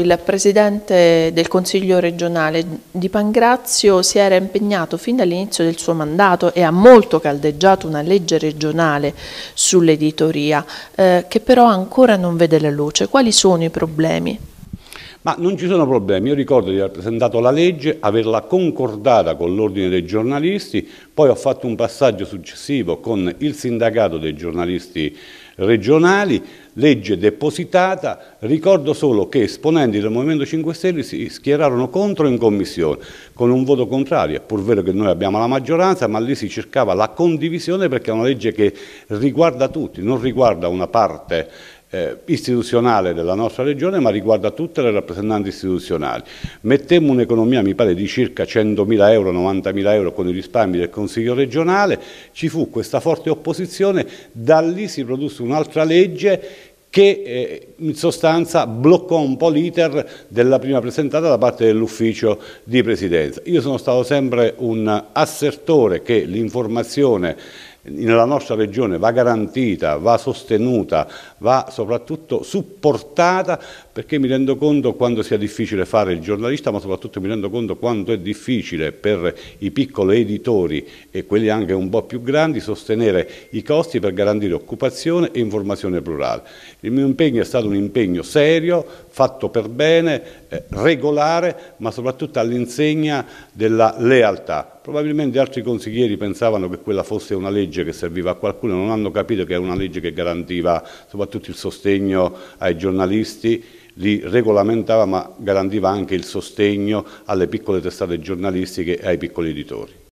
Il Presidente del Consiglio regionale di Pangrazio si era impegnato fin dall'inizio del suo mandato e ha molto caldeggiato una legge regionale sull'editoria eh, che però ancora non vede la luce. Quali sono i problemi? Ma non ci sono problemi, io ricordo di aver presentato la legge, averla concordata con l'ordine dei giornalisti, poi ho fatto un passaggio successivo con il sindacato dei giornalisti regionali, legge depositata, ricordo solo che esponenti del Movimento 5 Stelle si schierarono contro in commissione con un voto contrario, è pur vero che noi abbiamo la maggioranza, ma lì si cercava la condivisione perché è una legge che riguarda tutti, non riguarda una parte eh, istituzionale della nostra regione ma riguarda tutte le rappresentanze istituzionali. Mettemmo un'economia mi pare di circa 100.000 euro, 90.000 euro con i risparmi del Consiglio regionale, ci fu questa forte opposizione, da lì si produsse un'altra legge che eh, in sostanza bloccò un po' l'iter della prima presentata da parte dell'ufficio di presidenza. Io sono stato sempre un assertore che l'informazione nella nostra regione va garantita, va sostenuta, va soprattutto supportata perché mi rendo conto quanto sia difficile fare il giornalista ma soprattutto mi rendo conto quanto è difficile per i piccoli editori e quelli anche un po' più grandi sostenere i costi per garantire occupazione e informazione plurale. Il mio impegno è stato un impegno serio, fatto per bene, eh, regolare, ma soprattutto all'insegna della lealtà. Probabilmente altri consiglieri pensavano che quella fosse una legge che serviva a qualcuno, non hanno capito che è una legge che garantiva soprattutto il sostegno ai giornalisti, li regolamentava ma garantiva anche il sostegno alle piccole testate giornalistiche e ai piccoli editori.